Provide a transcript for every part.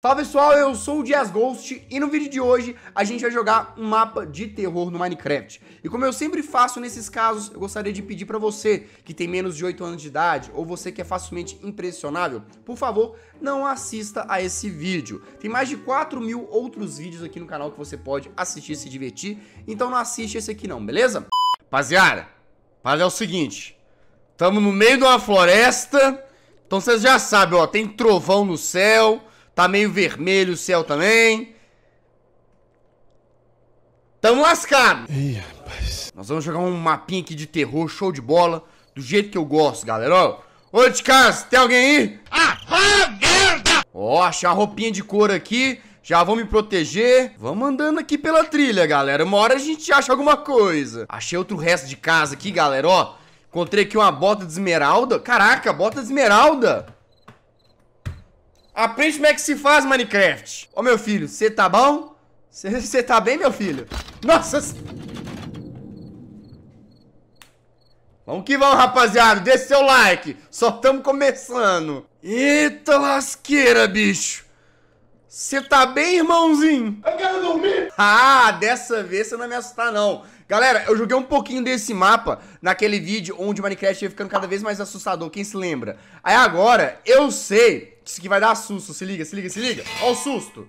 Fala pessoal, eu sou o Dias Ghost e no vídeo de hoje a gente vai jogar um mapa de terror no Minecraft. E como eu sempre faço nesses casos, eu gostaria de pedir para você que tem menos de 8 anos de idade ou você que é facilmente impressionável, por favor, não assista a esse vídeo. Tem mais de 4 mil outros vídeos aqui no canal que você pode assistir e se divertir, então não assiste esse aqui não, beleza? Rapaziada, mas é o seguinte, estamos no meio de uma floresta, então vocês já sabem, ó, tem trovão no céu... Tá meio vermelho o céu também. Tamo lascado. Ih, rapaz. Nós vamos jogar um mapinha aqui de terror, show de bola. Do jeito que eu gosto, galera. ô de casa, tem alguém aí? Ah, ah merda! Ó, achei uma roupinha de couro aqui. Já vou me proteger. Vamos andando aqui pela trilha, galera. Uma hora a gente acha alguma coisa. Achei outro resto de casa aqui, galera, ó. Encontrei aqui uma bota de esmeralda. Caraca, bota de esmeralda. Aprende como é que se faz Minecraft. Ô, meu filho, você tá bom? Você tá bem, meu filho? Nossa... Vamos que vamos, rapaziada. Deixa seu like. Só estamos começando. Eita lasqueira, bicho. Você tá bem, irmãozinho? Eu quero dormir. Ah, dessa vez você não vai me assustar, não. Galera, eu joguei um pouquinho desse mapa naquele vídeo onde o Minecraft ia ficando cada vez mais assustador, quem se lembra? Aí agora, eu sei que isso aqui vai dar susto, se liga, se liga, se liga. Ó o susto.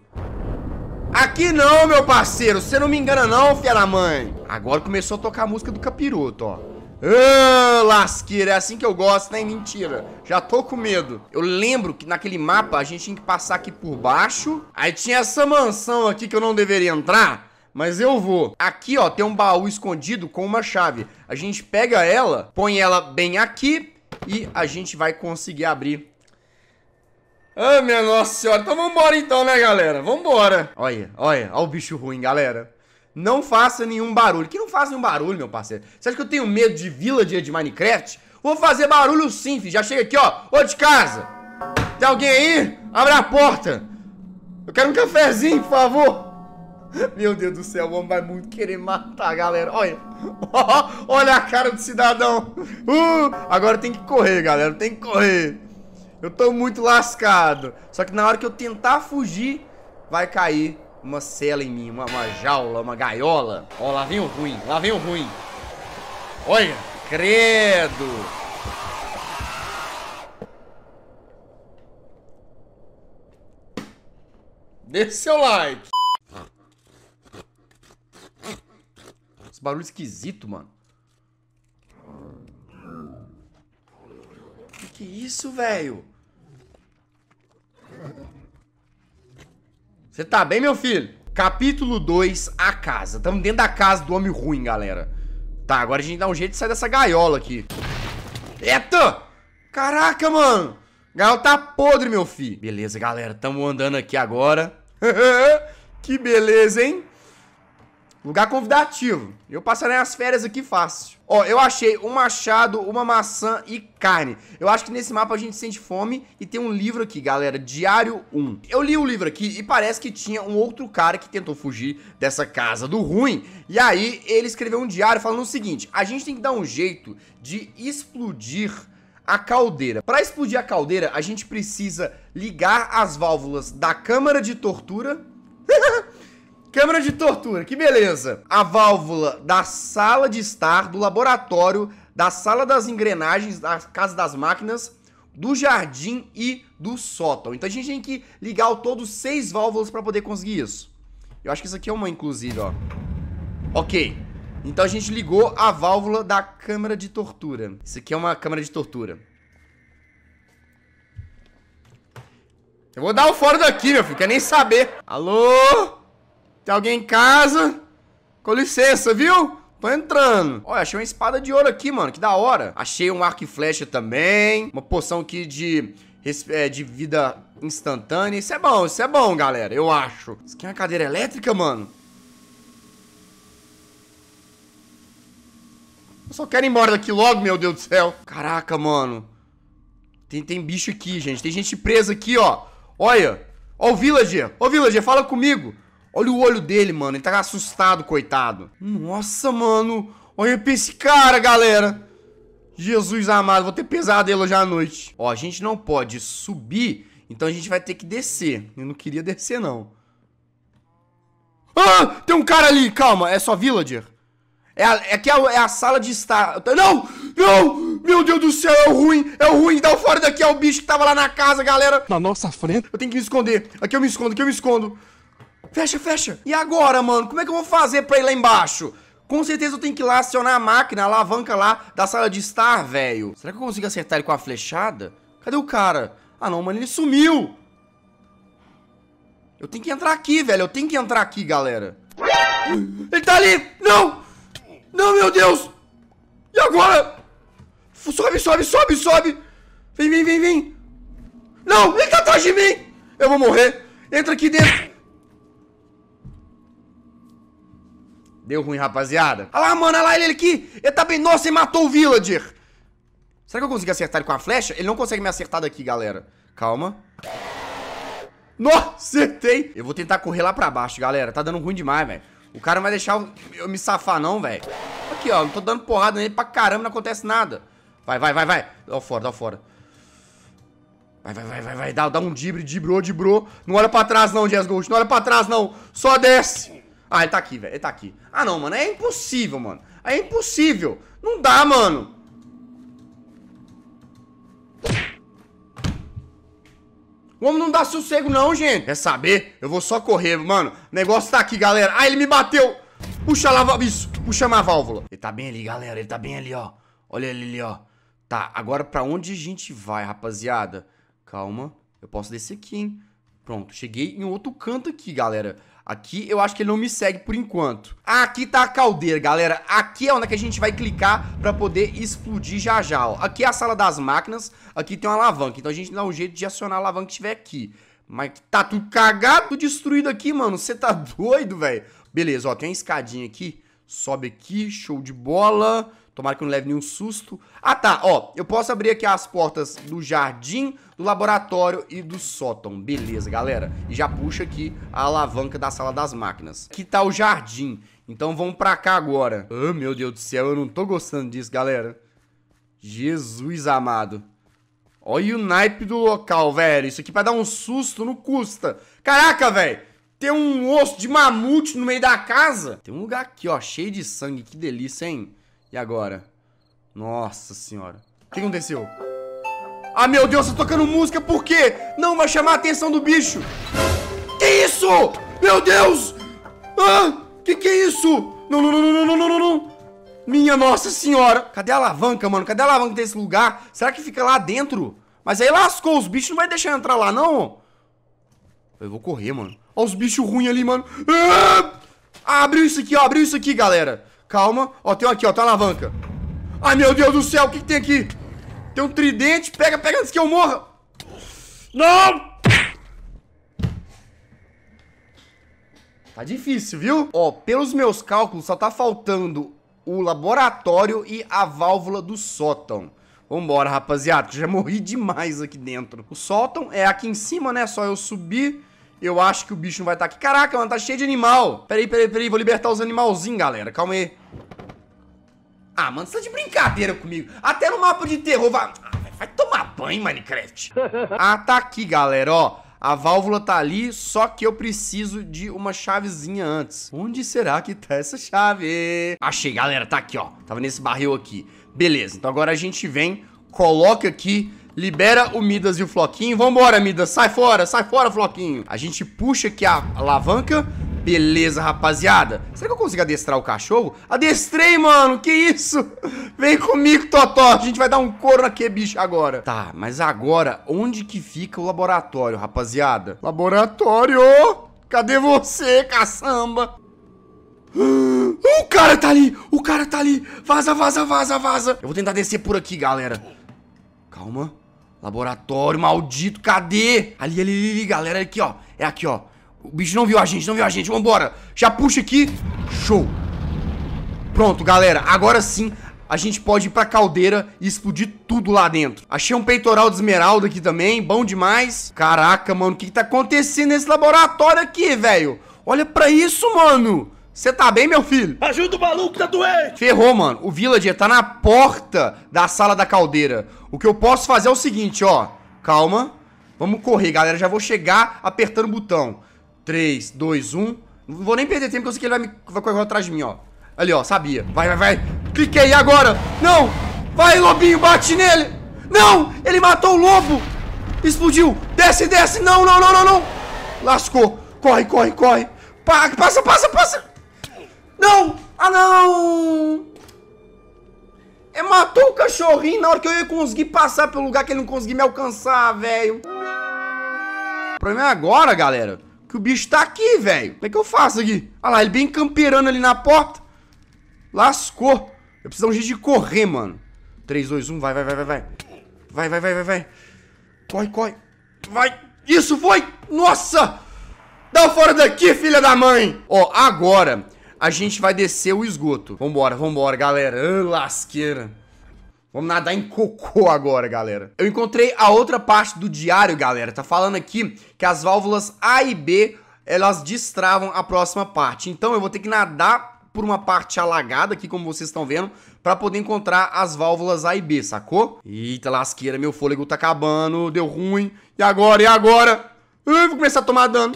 Aqui não, meu parceiro, você não me engana não, filha da mãe. Agora começou a tocar a música do capiroto, ó. Ah, lasqueira, é assim que eu gosto, nem né? mentira. Já tô com medo. Eu lembro que naquele mapa a gente tinha que passar aqui por baixo. Aí tinha essa mansão aqui que eu não deveria entrar mas eu vou. Aqui, ó, tem um baú escondido com uma chave. A gente pega ela, põe ela bem aqui e a gente vai conseguir abrir. Ah, minha nossa senhora. Então vambora então, né, galera? Vambora. Olha, olha, olha o bicho ruim, galera. Não faça nenhum barulho. Que não faça nenhum barulho, meu parceiro? Você acha que eu tenho medo de villager de Minecraft? Vou fazer barulho sim, filho. Já chega aqui, ó. Ô, de casa. Tem alguém aí? Abre a porta. Eu quero um cafezinho, por favor. Meu Deus do céu, o homem vai muito querer matar a galera. Olha, olha a cara do cidadão. Uh, agora tem que correr, galera, tem que correr. Eu tô muito lascado. Só que na hora que eu tentar fugir, vai cair uma cela em mim, uma, uma jaula, uma gaiola. Ó, lá vem o ruim, lá vem o ruim. Olha, credo. Deixe seu like. Esse barulho esquisito, mano. Que que é isso, velho? Você tá bem, meu filho? Capítulo 2, a casa. Tamo dentro da casa do homem ruim, galera. Tá, agora a gente dá um jeito de sair dessa gaiola aqui. Eita! Caraca, mano! Gaiola tá podre, meu filho. Beleza, galera. Tamo andando aqui agora. que beleza, hein? Lugar convidativo. Eu passarei as férias aqui fácil. Ó, eu achei um machado, uma maçã e carne. Eu acho que nesse mapa a gente sente fome e tem um livro aqui, galera, Diário 1. Eu li o livro aqui e parece que tinha um outro cara que tentou fugir dessa casa do ruim. E aí ele escreveu um diário falando o seguinte, a gente tem que dar um jeito de explodir a caldeira. Para explodir a caldeira, a gente precisa ligar as válvulas da câmara de tortura... Câmara de tortura, que beleza! A válvula da sala de estar, do laboratório, da sala das engrenagens, da casa das máquinas, do jardim e do sótão. Então a gente tem que ligar o todo seis válvulas para poder conseguir isso. Eu acho que isso aqui é uma, inclusive, ó. Ok. Então a gente ligou a válvula da câmara de tortura. Isso aqui é uma câmara de tortura. Eu vou dar o fora daqui, meu filho. Quer nem saber. Alô? Tem alguém em casa? Com licença, viu? Tô entrando. Olha, achei uma espada de ouro aqui, mano. Que da hora. Achei um arco e flecha também. Uma poção aqui de, é, de vida instantânea. Isso é bom, isso é bom, galera. Eu acho. Isso aqui é uma cadeira elétrica, mano. Eu só quero ir embora daqui logo, meu Deus do céu. Caraca, mano. Tem, tem bicho aqui, gente. Tem gente presa aqui, ó. Olha. Ó o villager. Ô, villager, fala comigo. Olha o olho dele, mano. Ele tá assustado, coitado. Nossa, mano. Olha pra esse cara, galera. Jesus amado, vou ter pesadelo hoje à noite. Ó, a gente não pode subir, então a gente vai ter que descer. Eu não queria descer, não. Ah, tem um cara ali. Calma, é só villager. É, a, é, aqui é, é a sala de estar. Não! Não! Meu Deus do céu, é o ruim! É o ruim! Dá o então fora daqui, é o bicho que tava lá na casa, galera! Na nossa frente! Eu tenho que me esconder! Aqui eu me escondo, aqui eu me escondo! Fecha, fecha. E agora, mano? Como é que eu vou fazer pra ir lá embaixo? Com certeza eu tenho que ir lá acionar a máquina, a alavanca lá da sala de estar, velho. Será que eu consigo acertar ele com a flechada? Cadê o cara? Ah, não, mano, ele sumiu. Eu tenho que entrar aqui, velho. Eu tenho que entrar aqui, galera. Ele tá ali! Não! Não, meu Deus! E agora? Sobe, sobe, sobe, sobe! Vem, vem, vem, vem! Não! Ele tá atrás de mim! Eu vou morrer! Entra aqui dentro! Deu ruim, rapaziada. Olha lá, mano, olha lá ele, aqui. Ele tá bem. Nossa, ele matou o villager. Será que eu consigo acertar ele com a flecha? Ele não consegue me acertar daqui, galera. Calma. Nossa, acertei. Eu vou tentar correr lá pra baixo, galera. Tá dando ruim demais, velho. O cara não vai deixar eu me safar, não, velho. Aqui, ó. Eu tô dando porrada nele pra caramba, não acontece nada. Vai, vai, vai, vai. Dá fora, dá fora. Vai, vai, vai, vai, vai. Dá, dá um dibre, dibrou, dibrou. Não olha pra trás, não, Jazz Gold. Não olha pra trás, não. Só desce. Ah, ele tá aqui, velho. Ele tá aqui. Ah, não, mano. É impossível, mano. É impossível. Não dá, mano. O homem não dá sossego, não, gente. Quer saber? Eu vou só correr, mano. O negócio tá aqui, galera. Ah, ele me bateu. Puxa lá, isso. Puxa minha válvula. Ele tá bem ali, galera. Ele tá bem ali, ó. Olha ele ali, ó. Tá, agora pra onde a gente vai, rapaziada? Calma. Eu posso descer aqui, hein? Pronto, cheguei em outro canto aqui, galera. Aqui eu acho que ele não me segue por enquanto. Aqui tá a caldeira, galera. Aqui é onde é que a gente vai clicar pra poder explodir já já, ó. Aqui é a sala das máquinas, aqui tem uma alavanca. Então a gente dá um jeito de acionar a alavanca que tiver aqui. Mas tá tudo cagado, destruído aqui, mano. Você tá doido, velho? Beleza, ó, tem uma escadinha aqui. Sobe aqui, show de bola. Tomara que eu não leve nenhum susto. Ah, tá, ó. Eu posso abrir aqui as portas do jardim, do laboratório e do sótão. Beleza, galera. E já puxa aqui a alavanca da sala das máquinas. Aqui tá o jardim. Então vamos pra cá agora. Ah, oh, meu Deus do céu, eu não tô gostando disso, galera. Jesus amado. Olha o naipe do local, velho. Isso aqui pra dar um susto não custa. Caraca, velho. Tem um osso de mamute no meio da casa. Tem um lugar aqui, ó, cheio de sangue. Que delícia, hein? E agora? Nossa senhora. O que aconteceu? Ah, meu Deus, tá tocando música por quê? Não vai chamar a atenção do bicho. Que isso? Meu Deus! Ah, que que é isso? Não, não, não, não, não, não, não, não. Minha nossa senhora. Cadê a alavanca, mano? Cadê a alavanca desse lugar? Será que fica lá dentro? Mas aí lascou, os bichos não vai deixar entrar lá, não? Eu vou correr, mano. Olha os bichos ruins ali, mano. Ah! Abriu isso aqui, ó. Abriu isso aqui, galera. Calma. Ó, tem um aqui, ó. Tá alavanca. Ai, meu Deus do céu. O que, que tem aqui? Tem um tridente. Pega, pega antes que eu morra. Não! Tá difícil, viu? Ó, pelos meus cálculos, só tá faltando o laboratório e a válvula do sótão. Vambora, rapaziada, já morri demais aqui dentro. O sótão é aqui em cima, né? Só eu subir eu acho que o bicho não vai estar tá aqui. Caraca, mano, tá cheio de animal. Peraí, peraí, peraí. Vou libertar os animalzinhos, galera. Calma aí. Ah, mano, você tá de brincadeira comigo. Até no mapa de terror vai... Ah, vai tomar banho, Minecraft. ah, tá aqui, galera, ó. A válvula tá ali, só que eu preciso de uma chavezinha antes. Onde será que tá essa chave? Achei, galera, tá aqui, ó. Tava nesse barril aqui. Beleza, então agora a gente vem, coloca aqui libera o Midas e o Floquinho. Vambora, Midas, sai fora, sai fora, Floquinho. A gente puxa aqui a alavanca. Beleza, rapaziada. Será que eu consigo adestrar o cachorro? Adestrei, mano, que isso? Vem comigo, Totó, a gente vai dar um couro naquele bicho agora. Tá, mas agora, onde que fica o laboratório, rapaziada? Laboratório! Cadê você, caçamba? O cara tá ali! O cara tá ali! Vaza, vaza, vaza, vaza! Eu vou tentar descer por aqui, galera. Calma. Laboratório maldito, cadê? Ali, ali, ali, galera, aqui, ó. É aqui, ó. O bicho não viu a gente, não viu a gente. Vambora. Já puxa aqui. Show. Pronto, galera. Agora sim, a gente pode ir pra caldeira e explodir tudo lá dentro. Achei um peitoral de esmeralda aqui também. Bom demais. Caraca, mano. O que, que tá acontecendo nesse laboratório aqui, velho? Olha pra isso, mano. Você tá bem, meu filho? Ajuda o maluco, tá doente! Ferrou, mano. O villager tá na porta da sala da caldeira. O que eu posso fazer é o seguinte, ó. Calma. Vamos correr, galera. Já vou chegar apertando o botão. 3, 2, 1. Não vou nem perder tempo, porque eu sei que ele vai, me... vai correr atrás de mim, ó. Ali, ó. Sabia. Vai, vai, vai. Cliquei agora. Não! Vai, lobinho. Bate nele. Não! Ele matou o lobo. Explodiu. Desce, desce. Não, não, não, não, não. Lascou. Corre, corre, corre. passa, passa, passa. Não! Ah, não! É, matou o cachorrinho na hora que eu ia conseguir passar pelo lugar que ele não conseguia me alcançar, velho. O problema é agora, galera, que o bicho tá aqui, velho. Como é que eu faço aqui? Olha lá, ele bem camperando ali na porta. Lascou. Eu preciso de um jeito de correr, mano. 3, 2, 1, vai, vai, vai, vai, vai. Vai, vai, vai, vai, vai. Corre, corre. Vai. Isso foi. Nossa. Dá fora daqui, filha da mãe. Ó, agora a gente vai descer o esgoto. Vambora, vambora, galera. Ah, lasqueira. Vamos nadar em cocô agora, galera. Eu encontrei a outra parte do diário, galera. Tá falando aqui que as válvulas A e B, elas destravam a próxima parte. Então eu vou ter que nadar por uma parte alagada aqui, como vocês estão vendo, para poder encontrar as válvulas A e B, sacou? Eita lasqueira, meu fôlego tá acabando, deu ruim. E agora? E agora? Eu vou começar a tomar dano.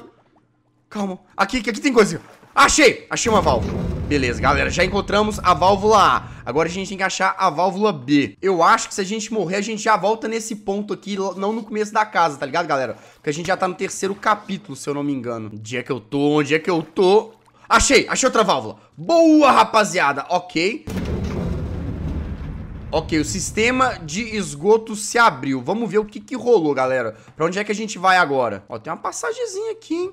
Calma. Aqui, aqui tem coisa. Assim, Achei! Achei uma válvula. Beleza, galera, já encontramos a válvula A. Agora a gente tem que achar a válvula B. Eu acho que se a gente morrer, a gente já volta nesse ponto aqui, não no começo da casa, tá ligado, galera? Porque a gente já tá no terceiro capítulo, se eu não me engano. Onde é que eu tô? Onde é que eu tô? Achei! Achei outra válvula. Boa, rapaziada! Ok. Ok, o sistema de esgoto se abriu. Vamos ver o que, que rolou, galera. Pra onde é que a gente vai agora? Ó, tem uma passagemzinha aqui, hein?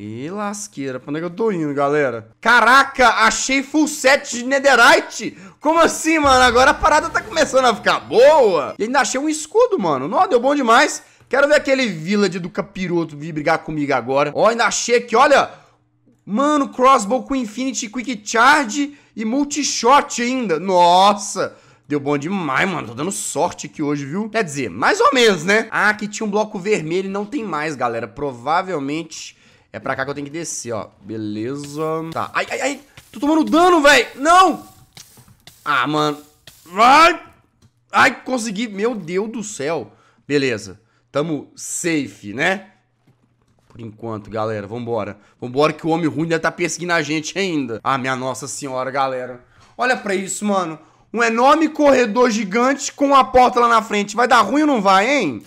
E lasqueira, pra onde é que eu tô indo, galera? Caraca, achei full set de netherite! Como assim, mano? Agora a parada tá começando a ficar boa! E ainda achei um escudo, mano. Nossa, deu bom demais. Quero ver aquele village do capiroto vir brigar comigo agora. Ó, ainda achei aqui, olha... Mano, crossbow com infinity, quick charge e multi-shot ainda. Nossa! Deu bom demais, mano. Tô dando sorte aqui hoje, viu? Quer dizer, mais ou menos, né? Ah, aqui tinha um bloco vermelho e não tem mais, galera. Provavelmente é pra cá que eu tenho que descer, ó. Beleza. Tá. Ai, ai, ai. Tô tomando dano, velho. Não! Ah, mano. Vai! Ai, consegui. Meu Deus do céu. Beleza. Tamo safe, né? Por enquanto, galera. Vambora. Vambora que o homem ruim ainda tá perseguindo a gente ainda. Ah, minha nossa senhora, galera. Olha pra isso, mano. Um enorme corredor gigante com uma porta lá na frente. Vai dar ruim ou não vai, hein?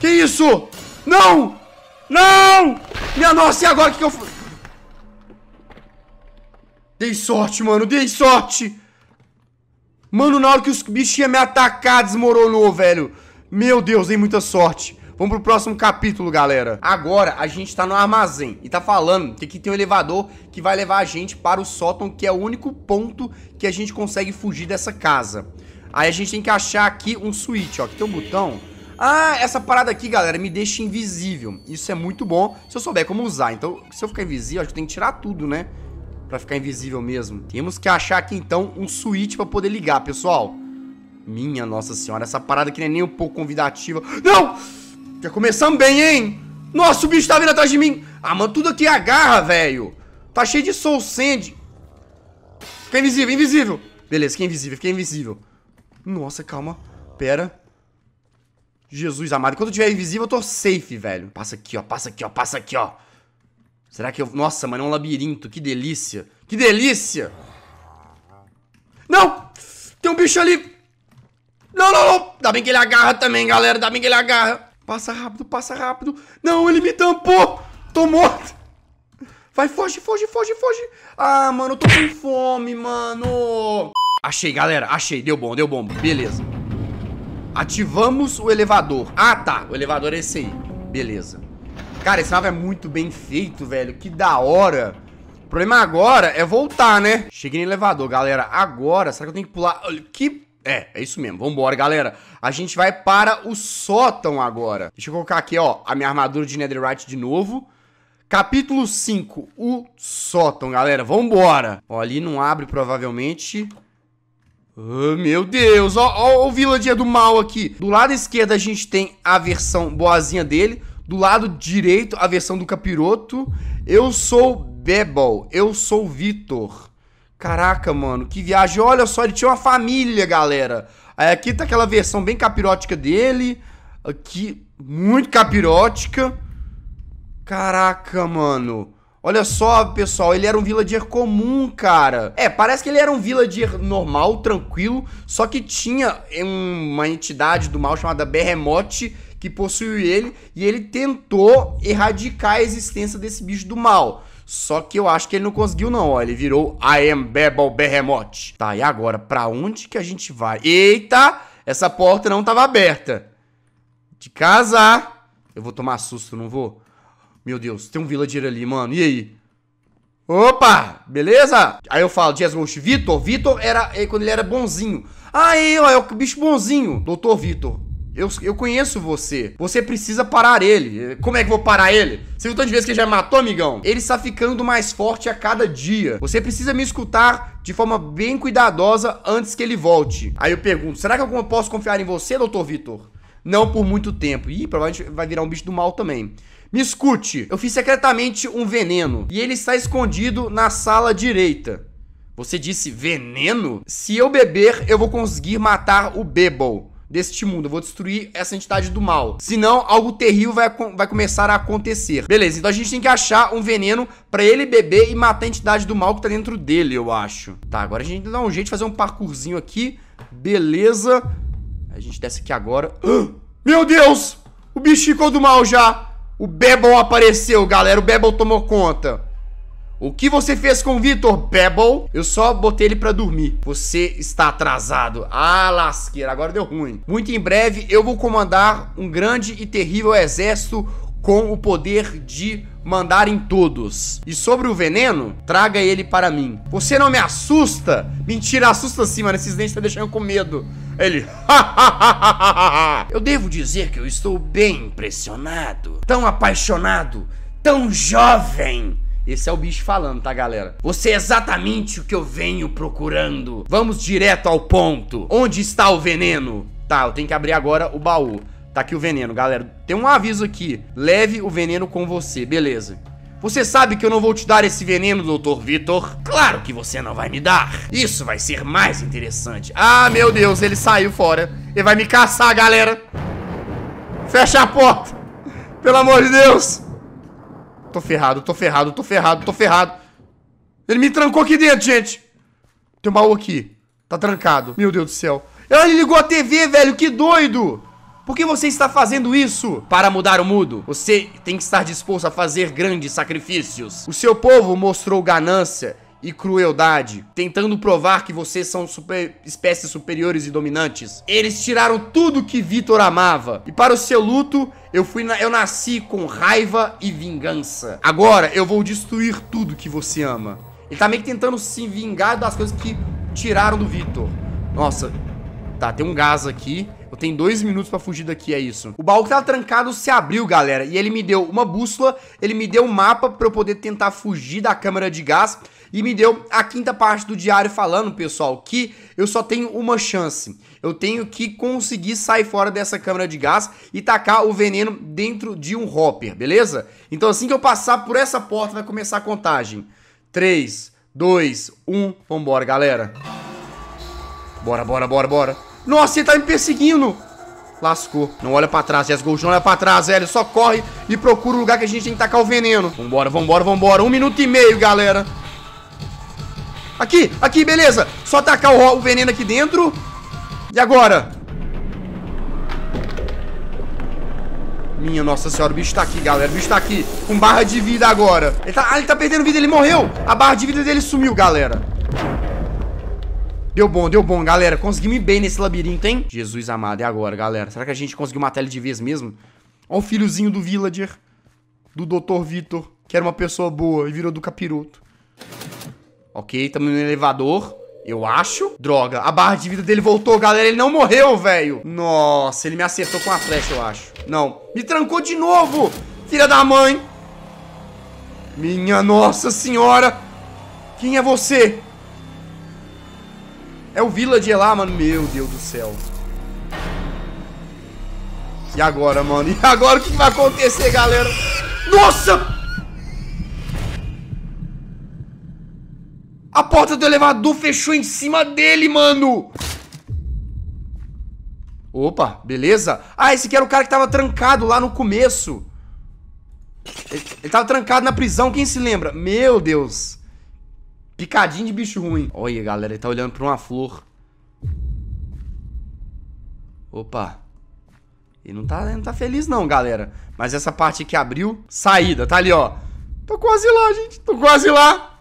Que isso? Não! Não! Minha nossa, e agora o que, que eu... Dei sorte, mano, dei sorte! Mano, na hora que os bichos iam me atacar, desmoronou, velho. Meu Deus, dei muita sorte. Vamos pro próximo capítulo, galera. Agora, a gente tá no armazém e tá falando que aqui tem um elevador que vai levar a gente para o sótão, que é o único ponto que a gente consegue fugir dessa casa. Aí a gente tem que achar aqui um switch, ó. Aqui tem um botão ah, essa parada aqui, galera, me deixa invisível. Isso é muito bom se eu souber como usar. Então, se eu ficar invisível, acho que tem que tirar tudo, né? Pra ficar invisível mesmo. Temos que achar aqui, então, um switch pra poder ligar, pessoal. Minha nossa senhora, essa parada aqui não é nem um pouco convidativa. Não! Já tá começamos bem, hein? Nossa, o bicho tá vindo atrás de mim. Ah, mano, tudo aqui agarra, velho. Tá cheio de soul sand. Fica invisível, invisível. Beleza, fica invisível, fica invisível. Nossa, calma. Pera. Jesus amado. Quando eu tiver invisível, eu tô safe, velho. Passa aqui, ó. Passa aqui, ó. Passa aqui, ó. Será que eu... Nossa, mano, é um labirinto. Que delícia. Que delícia! Não! Tem um bicho ali. Não, não, não. Dá bem que ele agarra também, galera. Dá bem que ele agarra. Passa rápido, passa rápido. Não, ele me tampou. Tô morto. Vai, foge, foge, foge, foge. Ah, mano, eu tô com fome, mano. Achei, galera. Achei. Deu bom, deu bom. Beleza. Ativamos o elevador. Ah, tá. O elevador é esse aí. Beleza. Cara, esse mapa é muito bem feito, velho. Que da hora. O problema agora é voltar, né? Cheguei no elevador, galera. Agora, será que eu tenho que pular? Que... É, é isso mesmo. Vambora, galera. A gente vai para o sótão agora. Deixa eu colocar aqui, ó, a minha armadura de netherite de novo. Capítulo 5, o sótão, galera. Vambora. Ó, ali não abre, provavelmente. Oh, meu Deus, ó, ó, ó o Villadia do mal aqui. Do lado esquerdo a gente tem a versão boazinha dele. Do lado direito, a versão do capiroto. Eu sou bebel eu sou Vitor. Caraca, mano, que viagem. Olha só, ele tinha uma família, galera. Aí aqui tá aquela versão bem capirótica dele. Aqui, muito capirótica. Caraca, mano. Olha só, pessoal, ele era um villager comum, cara. É, parece que ele era um villager normal, tranquilo, só que tinha uma entidade do mal chamada Berremote que possuiu ele e ele tentou erradicar a existência desse bicho do mal. Só que eu acho que ele não conseguiu não, ó. Ele virou I am Bebel Berremote. Tá, e agora? Pra onde que a gente vai? Eita! Essa porta não tava aberta. De casa! Eu vou tomar susto, não vou? Meu Deus, tem um villager ali, mano. E aí? Opa, beleza? Aí eu falo, Jesmosh, Vitor. Vitor era aí, é, quando ele era bonzinho. Aí, ó, é o bicho bonzinho. Doutor Vitor, eu, eu conheço você. Você precisa parar ele. Como é que eu vou parar ele? Você viu tantas vezes que ele já matou, amigão? Ele está ficando mais forte a cada dia. Você precisa me escutar de forma bem cuidadosa antes que ele volte. Aí eu pergunto, será que eu posso confiar em você, doutor Vitor? não por muito tempo. E provavelmente vai virar um bicho do mal também. Me escute, eu fiz secretamente um veneno e ele está escondido na sala direita. Você disse veneno? Se eu beber, eu vou conseguir matar o Bebel deste mundo. Eu vou destruir essa entidade do mal. Senão, algo terrível vai, vai começar a acontecer. Beleza, então a gente tem que achar um veneno para ele beber e matar a entidade do mal que tá dentro dele, eu acho. Tá, agora a gente dá um jeito de fazer um parkourzinho aqui. Beleza. A gente desce aqui agora. Meu Deus! O bicho ficou do mal já! O Bebel apareceu, galera. O Bebel tomou conta. O que você fez com o Vitor, Bebel? Eu só botei ele pra dormir. Você está atrasado. Ah, lasqueira, agora deu ruim. Muito em breve eu vou comandar um grande e terrível exército com o poder de mandarem todos. E sobre o veneno, traga ele para mim. Você não me assusta? Mentira, assusta sim, mano. Esses dentes estão tá deixando com medo. Ele. eu devo dizer que eu estou bem impressionado. Tão apaixonado. Tão jovem. Esse é o bicho falando, tá, galera? Você é exatamente o que eu venho procurando. Vamos direto ao ponto. Onde está o veneno? Tá, eu tenho que abrir agora o baú. Tá aqui o veneno, galera. Tem um aviso aqui. Leve o veneno com você, beleza. Você sabe que eu não vou te dar esse veneno, Dr. Vitor? Claro que você não vai me dar. Isso vai ser mais interessante. Ah, meu Deus, ele saiu fora. Ele vai me caçar, galera. Fecha a porta. Pelo amor de Deus. Tô ferrado, tô ferrado, tô ferrado, tô ferrado. Ele me trancou aqui dentro, gente. Tem um baú aqui. Tá trancado. Meu Deus do céu. Ele ligou a TV, velho. Que doido. Por que você está fazendo isso? Para mudar o mundo, você tem que estar disposto a fazer grandes sacrifícios. O seu povo mostrou ganância e crueldade, tentando provar que vocês são super, espécies superiores e dominantes. Eles tiraram tudo que Vitor amava. E para o seu luto, eu fui na, eu nasci com raiva e vingança. Agora eu vou destruir tudo que você ama. Ele tá meio que tentando se vingar das coisas que tiraram do Vitor. Nossa, tá, tem um gás aqui. Tem dois minutos pra fugir daqui, é isso. O baú que tava trancado se abriu, galera, e ele me deu uma bússola, ele me deu um mapa pra eu poder tentar fugir da câmera de gás, e me deu a quinta parte do diário falando, pessoal, que eu só tenho uma chance. Eu tenho que conseguir sair fora dessa câmera de gás e tacar o veneno dentro de um hopper, beleza? Então assim que eu passar por essa porta, vai começar a contagem. 3, 2, 1, vambora, galera. Bora, bora, bora, bora. Nossa, ele tá me perseguindo. Lascou. Não olha pra trás, Jazz Gold. Não olha pra trás, velho. Só corre e procura o lugar que a gente tem que tacar o veneno. Vambora, vambora, vambora. Um minuto e meio, galera. Aqui, aqui, beleza. Só tacar o, o veneno aqui dentro. E agora? Minha nossa senhora, o bicho tá aqui, galera. O bicho tá aqui. Com barra de vida agora. Ele tá, ah, ele tá perdendo vida, ele morreu. A barra de vida dele sumiu, galera. Deu bom, deu bom, galera. Conseguimos bem nesse labirinto, hein? Jesus amado, é agora, galera. Será que a gente conseguiu matar ele de vez mesmo? Olha o filhozinho do villager. Do Dr. Vitor, que era uma pessoa boa e virou do capiroto. Ok, estamos no elevador. Eu acho. Droga, a barra de vida dele voltou, galera. Ele não morreu, velho. Nossa, ele me acertou com a flecha, eu acho. Não. Me trancou de novo, filha da mãe. Minha nossa senhora. Quem é você? É o Village é lá, mano. Meu Deus do céu. E agora, mano? E agora o que, que vai acontecer, galera? Nossa! A porta do elevador fechou em cima dele, mano! Opa, beleza? Ah, esse aqui era o cara que tava trancado lá no começo. Ele, ele tava trancado na prisão, quem se lembra? Meu Deus. Picadinho de bicho ruim. Olha, galera, ele tá olhando pra uma flor. Opa. Ele não tá, ele não tá feliz não, galera. Mas essa parte que abriu, saída, tá ali, ó. Tô quase lá, gente. Tô quase lá.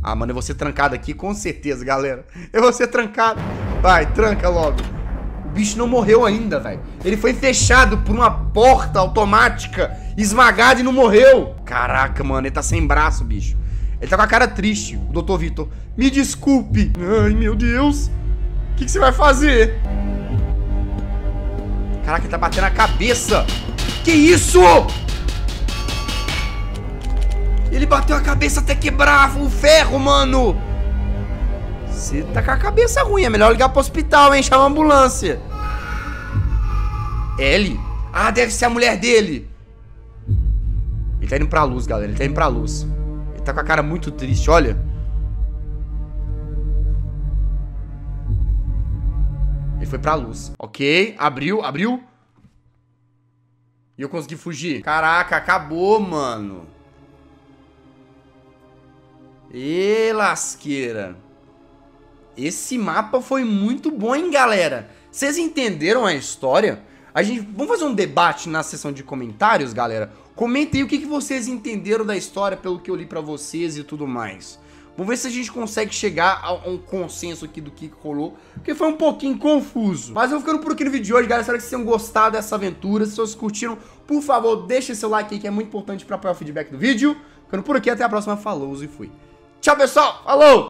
Ah, mano, eu vou ser trancado aqui com certeza, galera. Eu vou ser trancado. Vai, tranca logo. O bicho não morreu ainda, velho. Ele foi fechado por uma porta automática, esmagado e não morreu. Caraca, mano, ele tá sem braço, bicho. Ele tá com a cara triste, o doutor Vitor. Me desculpe. Ai, meu Deus. O que, que, você vai fazer? Caraca, ele tá batendo a cabeça. Que isso? Ele bateu a cabeça até quebrar o ferro, mano. Você tá com a cabeça ruim. É melhor ligar pro hospital, hein? Chama a ambulância. L? Ah, deve ser a mulher dele. Ele tá indo pra luz, galera. Ele tá indo pra luz tá com a cara muito triste, olha. Ele foi pra luz. Ok, abriu, abriu. E eu consegui fugir. Caraca, acabou, mano. E lasqueira. Esse mapa foi muito bom, hein, galera? Vocês entenderam a história? A gente, vamos fazer um debate na sessão de comentários, galera? Comentem aí o que, que vocês entenderam da história pelo que eu li para vocês e tudo mais. Vamos ver se a gente consegue chegar a um consenso aqui do que rolou, porque foi um pouquinho confuso. Mas eu vou ficando por aqui no vídeo de hoje, galera. Espero que vocês tenham gostado dessa aventura. Se vocês curtiram, por favor, deixem seu like aí, que é muito importante para apoiar o feedback do vídeo. Ficando por aqui, até a próxima. Falou e fui. Tchau, pessoal. Falou!